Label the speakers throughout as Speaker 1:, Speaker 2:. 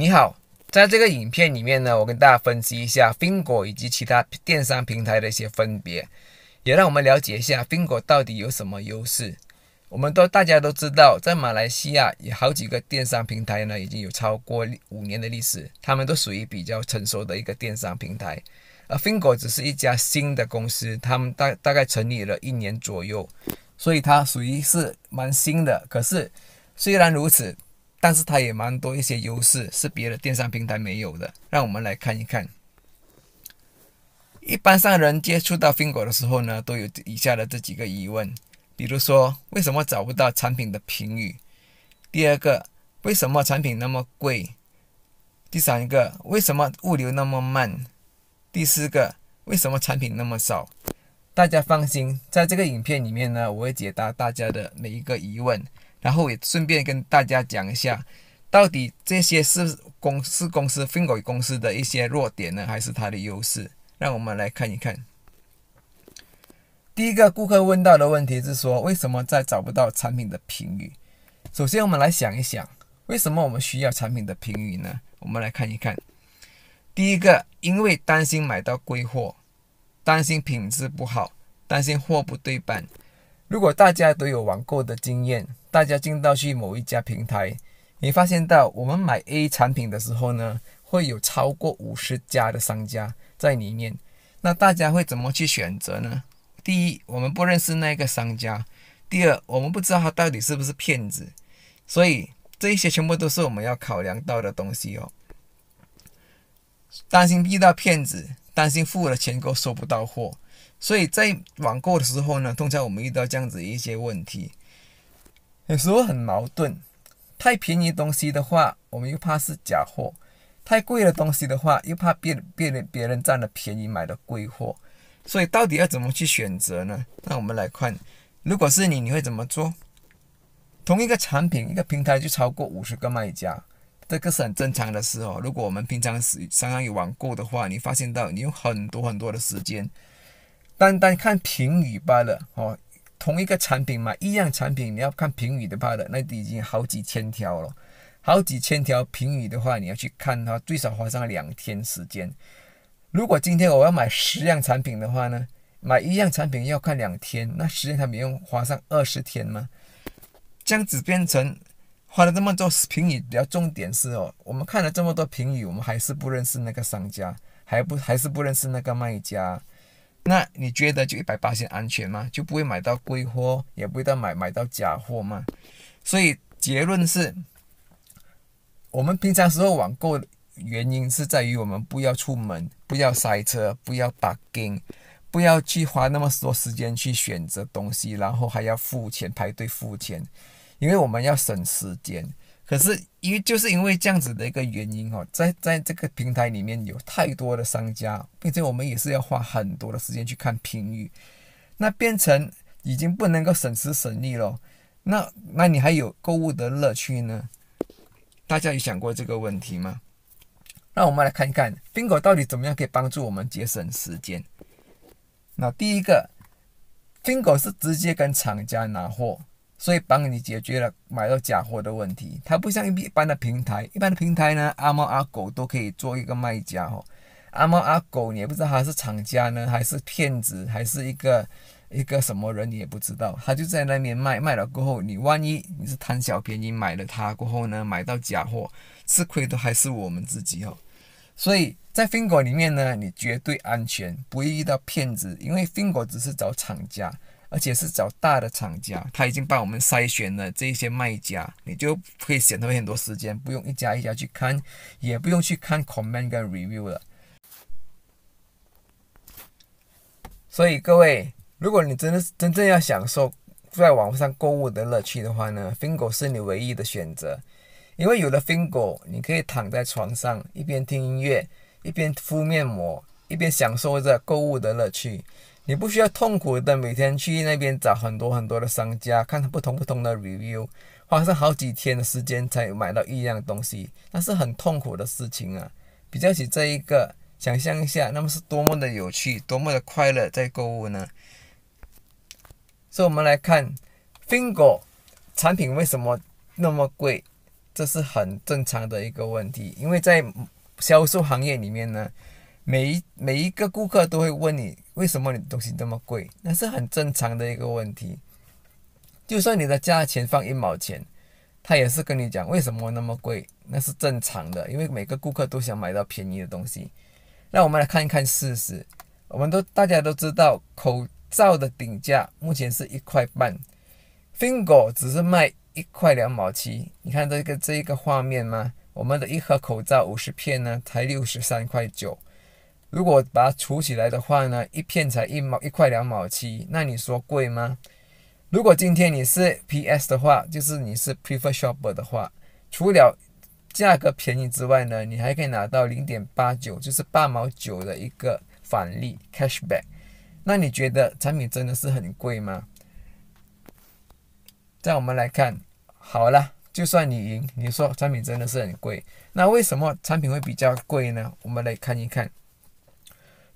Speaker 1: 你好，在这个影片里面呢，我跟大家分析一下 Fingo 以及其他电商平台的一些分别，也让我们了解一下 Fingo 到底有什么优势。我们都大家都知道，在马来西亚有好几个电商平台呢，已经有超过五年的历史，他们都属于比较成熟的一个电商平台，而 Fingo 只是一家新的公司，他们大大概成立了一年左右，所以它属于是蛮新的。可是虽然如此。但是它也蛮多一些优势，是别的电商平台没有的。让我们来看一看。一般上人接触到 Fingo 的时候呢，都有以下的这几个疑问：比如说，为什么找不到产品的评语？第二个，为什么产品那么贵？第三个，为什么物流那么慢？第四个，为什么产品那么少？大家放心，在这个影片里面呢，我会解答大家的每一个疑问。然后也顺便跟大家讲一下，到底这些是公是公司、分给公司的一些弱点呢，还是它的优势？让我们来看一看。第一个顾客问到的问题是说，为什么在找不到产品的评语？首先，我们来想一想，为什么我们需要产品的评语呢？我们来看一看。第一个，因为担心买到贵货，担心品质不好，担心货不对版。如果大家都有网购的经验，大家进到去某一家平台，你发现到我们买 A 产品的时候呢，会有超过五十家的商家在里面。那大家会怎么去选择呢？第一，我们不认识那个商家；第二，我们不知道他到底是不是骗子。所以，这一些全部都是我们要考量到的东西哦。担心遇到骗子，担心付了钱后收不到货。所以在网购的时候呢，通常我们遇到这样子一些问题。有时候很矛盾，太便宜东西的话，我们又怕是假货；太贵的东西的话，又怕别别人别人占了便宜买了贵货。所以到底要怎么去选择呢？那我们来看，如果是你，你会怎么做？同一个产品一个平台就超过五十个卖家，这个是很正常的事哦。如果我们平常是相当于网购的话，你发现到你有很多很多的时间，单单看评语罢了哦。同一个产品买一样产品，你要看评语的话的，那已经好几千条了。好几千条评语的话，你要去看，它最少花上两天时间。如果今天我要买十样产品的话呢，买一样产品要看两天，那时间它没用花上二十天吗？这样子变成花了这么多评语，比较重点是哦，我们看了这么多评语，我们还是不认识那个商家，还不还是不认识那个卖家。那你觉得就一百八先安全吗？就不会买到贵货，也不会到买买到假货吗？所以结论是，我们平常时候网购原因是在于我们不要出门，不要塞车，不要打拼，不要去花那么多时间去选择东西，然后还要付钱排队付钱，因为我们要省时间。可是因为就是因为这样子的一个原因哦，在在这个平台里面有太多的商家，并且我们也是要花很多的时间去看评语，那变成已经不能够省时省力了。那那你还有购物的乐趣呢？大家有想过这个问题吗？那我们来看一看，bingo 到底怎么样可以帮助我们节省时间？那第一个，bingo 是直接跟厂家拿货。所以帮你解决了买到假货的问题。它不像一一般的平台，一般的平台呢，阿猫阿狗都可以做一个卖家哈。阿猫阿狗你也不知道他是厂家呢，还是骗子，还是一个一个什么人，你也不知道。他就在那边卖，卖了过后，你万一你是贪小便宜买了它过后呢，买到假货，吃亏的还是我们自己哈。所以在 Fingo 里面呢，你绝对安全，不会遇到骗子，因为 Fingo 只是找厂家。而且是找大的厂家，他已经帮我们筛选了这些卖家，你就可以省掉很多时间，不用一家一家去看，也不用去看 comment 跟 review 了。所以各位，如果你真的真正要享受在网上购物的乐趣的话呢，Fingo 是你唯一的选择。因为有了 Fingo，你可以躺在床上，一边听音乐，一边敷面膜，一边享受着购物的乐趣。你不需要痛苦的每天去那边找很多很多的商家，看不同不同的 review，花上好几天的时间才买到一样东西，那是很痛苦的事情啊。比较起这一个，想象一下，那么是多么的有趣，多么的快乐在购物呢？所以，我们来看，Finger 产品为什么那么贵？这是很正常的一个问题，因为在销售行业里面呢。每一每一个顾客都会问你为什么你东西这么贵，那是很正常的一个问题。就算你的价钱放一毛钱，他也是跟你讲为什么那么贵，那是正常的，因为每个顾客都想买到便宜的东西。那我们来看一看事实，我们都大家都知道，口罩的顶价目前是一块半 f i n g o 只是卖一块两毛七。你看这个这一个画面吗？我们的一盒口罩五十片呢，才六十三块九。如果把它储起来的话呢，一片才一毛一块两毛七，那你说贵吗？如果今天你是 PS 的话，就是你是 p r e f e r s h o p 的话，除了价格便宜之外呢，你还可以拿到零点八九，就是八毛九的一个返利 cashback。那你觉得产品真的是很贵吗？在我们来看，好了，就算你赢，你说产品真的是很贵，那为什么产品会比较贵呢？我们来看一看。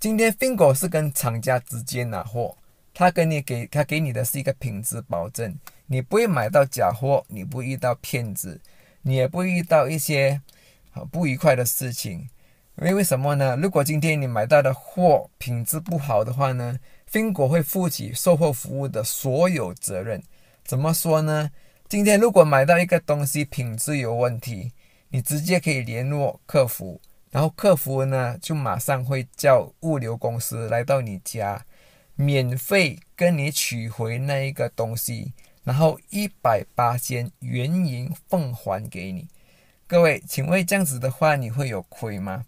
Speaker 1: 今天 Fingo 是跟厂家直接拿货，他给你给他给你的是一个品质保证，你不会买到假货，你不遇到骗子，你也不遇到一些不愉快的事情。因为为什么呢？如果今天你买到的货品质不好的话呢，Fingo 会负起售后服务的所有责任。怎么说呢？今天如果买到一个东西品质有问题，你直接可以联络客服。然后客服呢，就马上会叫物流公司来到你家，免费跟你取回那一个东西，然后一百八千原银奉还给你。各位，请问这样子的话，你会有亏吗？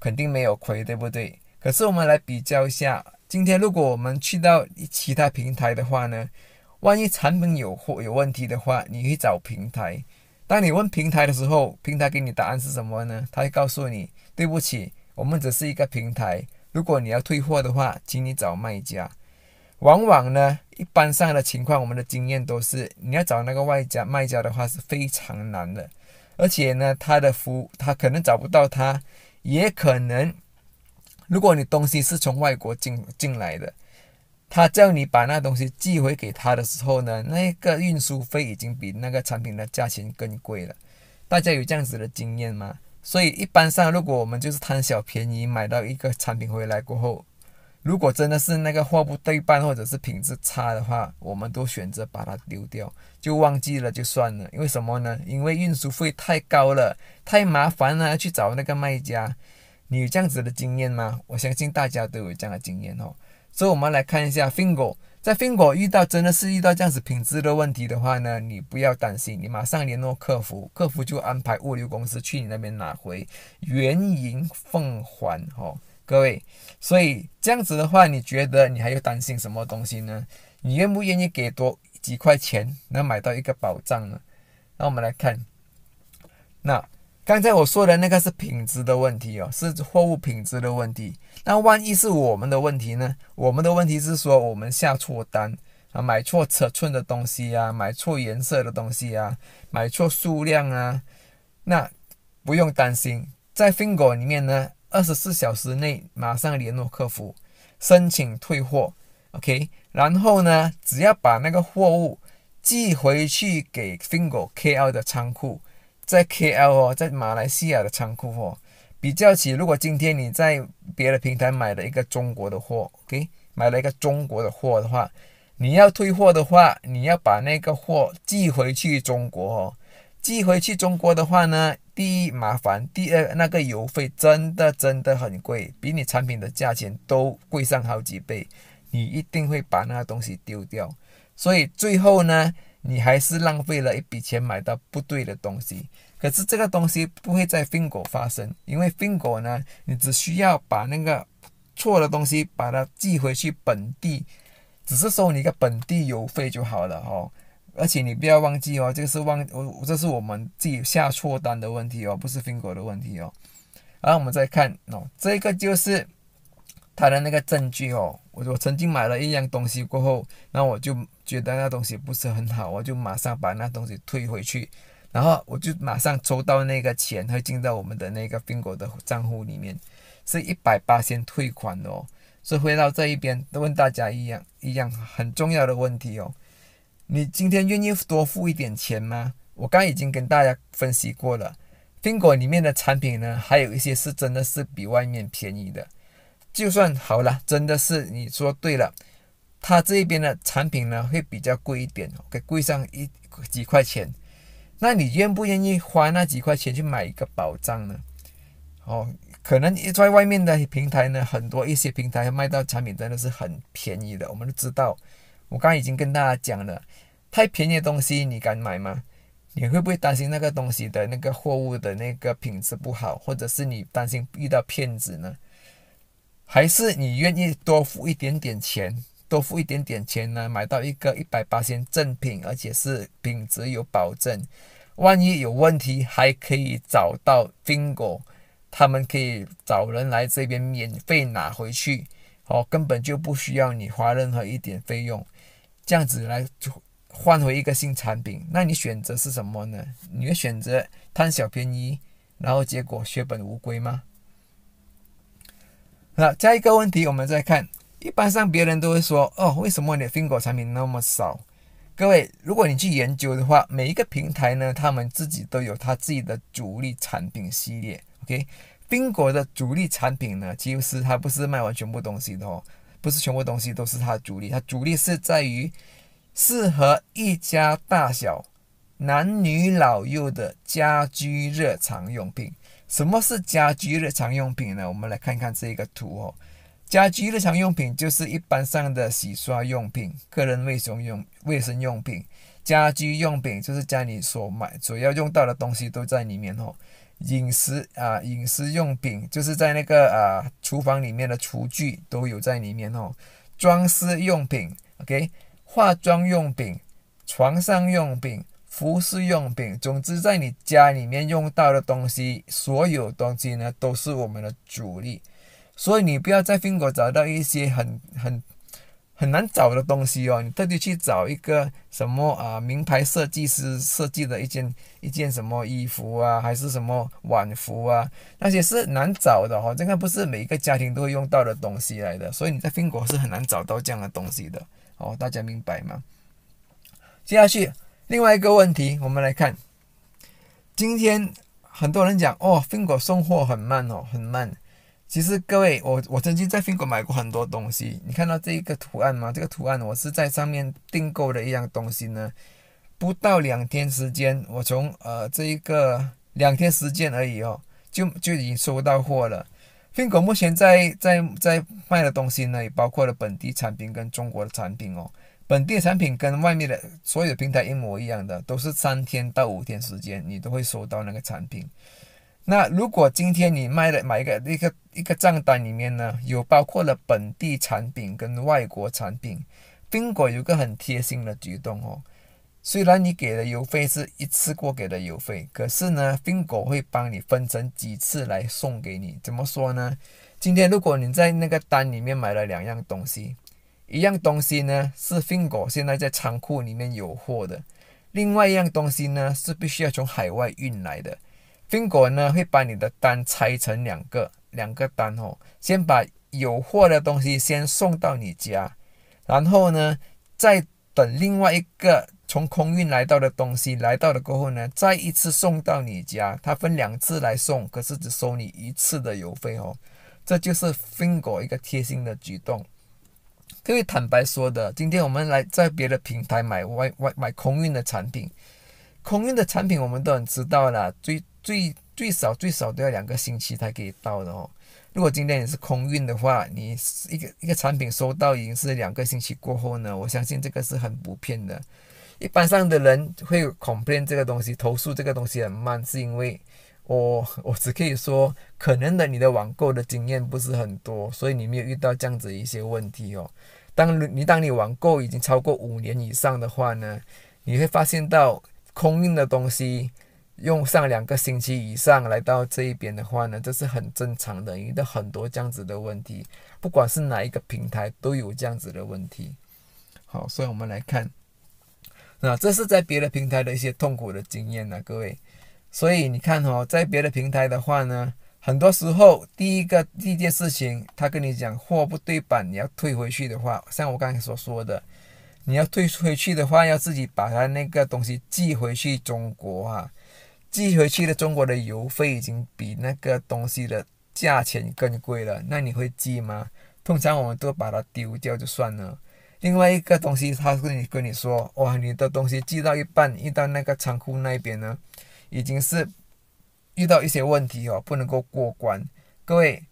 Speaker 1: 肯定没有亏，对不对？可是我们来比较一下，今天如果我们去到其他平台的话呢，万一产品有货有问题的话，你去找平台。当你问平台的时候，平台给你答案是什么呢？他会告诉你：“对不起，我们只是一个平台。如果你要退货的话，请你找卖家。”往往呢，一般上的情况，我们的经验都是你要找那个外家卖家的话是非常难的，而且呢，他的服务他可能找不到，他也可能，如果你东西是从外国进进来的。他叫你把那东西寄回给他的时候呢，那个运输费已经比那个产品的价钱更贵了。大家有这样子的经验吗？所以一般上，如果我们就是贪小便宜买到一个产品回来过后，如果真的是那个货不对半或者是品质差的话，我们都选择把它丢掉，就忘记了就算了。为什么呢？因为运输费太高了，太麻烦了，去找那个卖家。你有这样子的经验吗？我相信大家都有这样的经验哦。所以，我们来看一下 Fingo，在 Fingo 遇到真的是遇到这样子品质的问题的话呢，你不要担心，你马上联络客服，客服就安排物流公司去你那边拿回原银奉还哦，各位。所以这样子的话，你觉得你还要担心什么东西呢？你愿不愿意给多几块钱能买到一个保障呢？那我们来看，那。刚才我说的那个是品质的问题哦，是货物品质的问题。那万一是我们的问题呢？我们的问题是说我们下错单啊，买错尺寸的东西啊，买错颜色的东西啊，买错数量啊。那不用担心，在 f i n g o 里面呢，二十四小时内马上联络客服申请退货，OK。然后呢，只要把那个货物寄回去给 f i n g o KL 的仓库。在 KL 哦，在马来西亚的仓库哦，比较起，如果今天你在别的平台买了一个中国的货，给买了一个中国的货的话，你要退货的话，你要把那个货寄回去中国哦，寄回去中国的话呢，第一麻烦，第二那个邮费真的真的很贵，比你产品的价钱都贵上好几倍，你一定会把那个东西丢掉，所以最后呢。你还是浪费了一笔钱买到不对的东西，可是这个东西不会在 Fingo 发生，因为 Fingo 呢，你只需要把那个错的东西把它寄回去本地，只是收你一个本地邮费就好了哦。而且你不要忘记哦，这个是忘我这是我们自己下错单的问题哦，不是 Fingo 的问题哦。然后我们再看哦，这个就是他的那个证据哦。我我曾经买了一样东西过后，那我就。觉得那东西不是很好我就马上把那东西退回去，然后我就马上抽到那个钱，会进到我们的那个 bingo 的账户里面，是一百八先退款哦。所以回到这一边，问大家一样一样很重要的问题哦：你今天愿意多付一点钱吗？我刚已经跟大家分析过了，bingo 里面的产品呢，还有一些是真的是比外面便宜的。就算好了，真的是你说对了。他这边的产品呢，会比较贵一点，给贵上一几块钱。那你愿不愿意花那几块钱去买一个保障呢？哦，可能你在外面的平台呢，很多一些平台卖到产品真的是很便宜的。我们都知道，我刚刚已经跟大家讲了，太便宜的东西你敢买吗？你会不会担心那个东西的那个货物的那个品质不好，或者是你担心遇到骗子呢？还是你愿意多付一点点钱？多付一点点钱呢，买到一个一百八千正品，而且是品质有保证，万一有问题还可以找到 g 果，他们可以找人来这边免费拿回去，哦，根本就不需要你花任何一点费用，这样子来换回一个新产品，那你选择是什么呢？你会选择贪小便宜，然后结果血本无归吗？那下一个问题，我们再看。一般上，别人都会说哦，为什么你的缤果产品那么少？各位，如果你去研究的话，每一个平台呢，他们自己都有他自己的主力产品系列。OK，缤果的主力产品呢，其实它不是卖完全部东西的，哦，不是全部东西都是它的主力，它主力是在于适合一家大小、男女老幼的家居日常用品。什么是家居日常用品呢？我们来看看这个图哦。家居日常用品就是一般上的洗刷用品、个人卫生用卫生用品、家居用品，就是家里所买、所要用到的东西都在里面哦。饮食啊，饮食用品就是在那个啊厨房里面的厨具都有在里面哦。装饰用品，OK，化妆用品、床上用品、服饰用品，总之在你家里面用到的东西，所有东西呢都是我们的主力。所以你不要在宾果找到一些很很很难找的东西哦，你特地去找一个什么啊名牌设计师设计的一件一件什么衣服啊，还是什么晚服啊，那些是难找的哈，这个不是每一个家庭都会用到的东西来的，所以你在宾果是很难找到这样的东西的哦，大家明白吗？接下去另外一个问题，我们来看，今天很多人讲哦宾果送货很慢哦，很慢。其实各位，我我曾经在 f i g m 买过很多东西。你看到这一个图案吗？这个图案我是在上面订购的一样东西呢。不到两天时间，我从呃这一个两天时间而已哦，就就已经收到货了。f i g m 目前在在在卖的东西呢，也包括了本地产品跟中国的产品哦。本地产品跟外面的所有的平台一模一样的，都是三天到五天时间，你都会收到那个产品。那如果今天你卖的买一个一个一个账单里面呢，有包括了本地产品跟外国产品，缤果有个很贴心的举动哦。虽然你给的邮费是一次过给的邮费，可是呢，缤果会帮你分成几次来送给你。怎么说呢？今天如果你在那个单里面买了两样东西，一样东西呢是缤果现在在仓库里面有货的，另外一样东西呢是必须要从海外运来的。g 果呢会把你的单拆成两个，两个单哦。先把有货的东西先送到你家，然后呢，再等另外一个从空运来到的东西来到了过后呢，再一次送到你家。它分两次来送，可是只收你一次的邮费哦。这就是 g 果一个贴心的举动。各位坦白说的，今天我们来在别的平台买外外买空运的产品，空运的产品我们都很知道了，最。最最少最少都要两个星期才可以到的哦。如果今天你是空运的话，你一个一个产品收到已经是两个星期过后呢，我相信这个是很不遍的。一般上的人会恐骗这个东西，投诉这个东西很慢，是因为我我只可以说，可能的你的网购的经验不是很多，所以你没有遇到这样子一些问题哦。当你当你网购已经超过五年以上的话呢，你会发现到空运的东西。用上两个星期以上来到这一边的话呢，这是很正常的。遇到很多这样子的问题，不管是哪一个平台都有这样子的问题。好，所以我们来看，那这是在别的平台的一些痛苦的经验呢。各位。所以你看哦，在别的平台的话呢，很多时候第一个第一件事情，他跟你讲货不对版，你要退回去的话，像我刚才所说的，你要退回去的话，要自己把他那个东西寄回去中国啊。寄回去的中国的邮费已经比那个东西的价钱更贵了，那你会寄吗？通常我们都把它丢掉就算了。另外一个东西，他跟你跟你说，哇，你的东西寄到一半，运到那个仓库那边呢，已经是遇到一些问题哦，不能够过关。各位，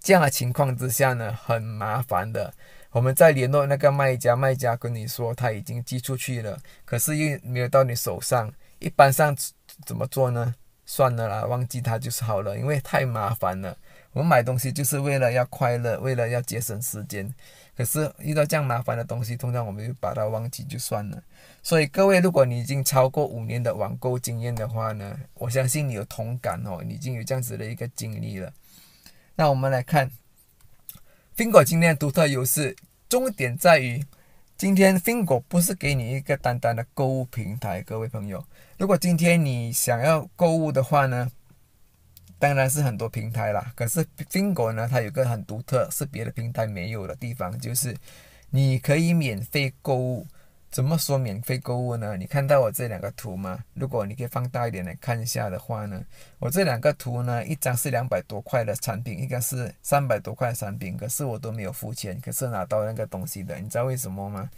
Speaker 1: 这样的情况之下呢，很麻烦的。我们再联络那个卖家，卖家跟你说他已经寄出去了，可是又没有到你手上，一般上。怎么做呢？算了啦，忘记它就是好了，因为太麻烦了。我们买东西就是为了要快乐，为了要节省时间。可是遇到这样麻烦的东西，通常我们就把它忘记就算了。所以各位，如果你已经超过五年的网购经验的话呢，我相信你有同感哦，你已经有这样子的一个经历了。那我们来看，苹果今天独特优势，重点在于。今天，苹果不是给你一个单单的购物平台，各位朋友。如果今天你想要购物的话呢，当然是很多平台啦。可是苹果呢，它有个很独特，是别的平台没有的地方，就是你可以免费购物。怎么说免费购物呢？你看到我这两个图吗？如果你可以放大一点来看一下的话呢，我这两个图呢，一张是两百多块的产品，一个是三百多块产品，可是我都没有付钱，可是拿到那个东西的，你知道为什么吗？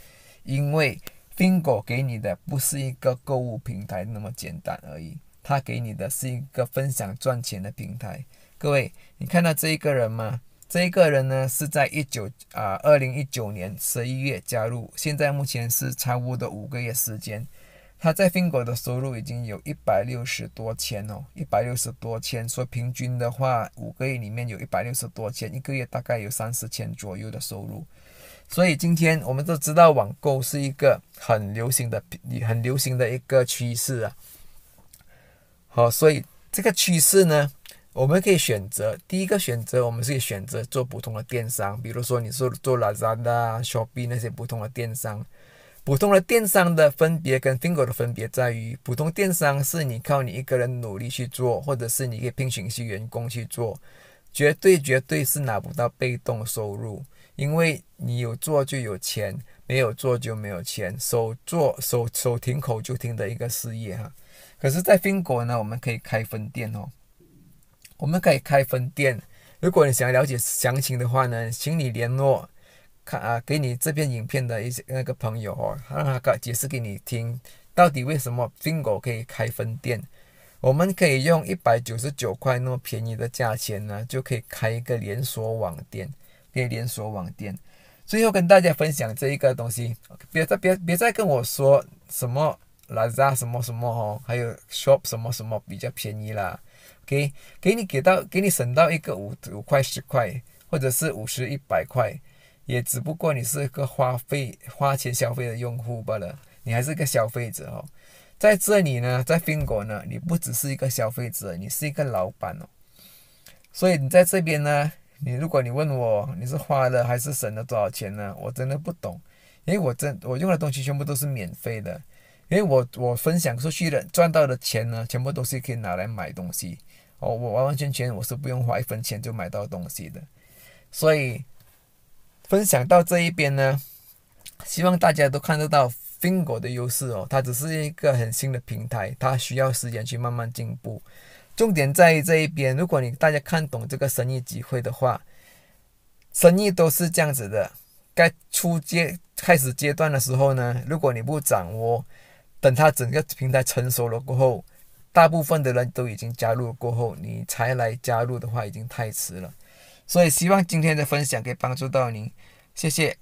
Speaker 1: 因为 bingo 给你的不是一个购物平台那么简单而已，它给你的是一个分享赚钱的平台。各位，你看到这一个人吗？这一个人呢，是在一九啊，二零一九年十一月加入，现在目前是差不多的五个月时间。他在 Fingo 的收入已经有一百六十多千哦，一百六十多千，说平均的话，五个月里面有一百六十多千，一个月大概有三十千左右的收入。所以今天我们都知道网购是一个很流行的、很流行的一个趋势啊。好，所以这个趋势呢？我们可以选择第一个选择，我们是以选择做普通的电商，比如说你是做拉萨的、s h o p e 那些普通的电商。普通的电商的分别跟 Finger 的分别在于，普通电商是你靠你一个人努力去做，或者是你可以聘请一些员工去做，绝对绝对是拿不到被动收入，因为你有做就有钱，没有做就没有钱，手做手手停口就停的一个事业哈。可是，在 Finger 呢，我们可以开分店哦。我们可以开分店，如果你想了解详情的话呢，请你联络，看啊，给你这篇影片的一些那个朋友哦，让他解释给你听，到底为什么苹果可以开分店？我们可以用一百九十九块那么便宜的价钱呢，就可以开一个连锁网店，可以连锁网店。最后跟大家分享这一个东西，别再别别再跟我说什么。La Z 什么什么哦，还有 Shop 什么什么比较便宜啦，OK，给你给到给你省到一个五五块十块，或者是五十一百块，也只不过你是一个花费花钱消费的用户罢了，你还是个消费者哦。在这里呢，在宾果呢，你不只是一个消费者，你是一个老板哦。所以你在这边呢，你如果你问我你是花了还是省了多少钱呢？我真的不懂，因为我真我用的东西全部都是免费的。因为我我分享出去的赚到的钱呢，全部都是可以拿来买东西哦。我完完全全我是不用花一分钱就买到东西的，所以分享到这一边呢，希望大家都看得到 Finger 的优势哦。它只是一个很新的平台，它需要时间去慢慢进步。重点在于这一边，如果你大家看懂这个生意机会的话，生意都是这样子的。该初阶开始阶段的时候呢，如果你不掌握，等它整个平台成熟了过后，大部分的人都已经加入过后，你才来加入的话已经太迟了。所以希望今天的分享可以帮助到您，谢谢。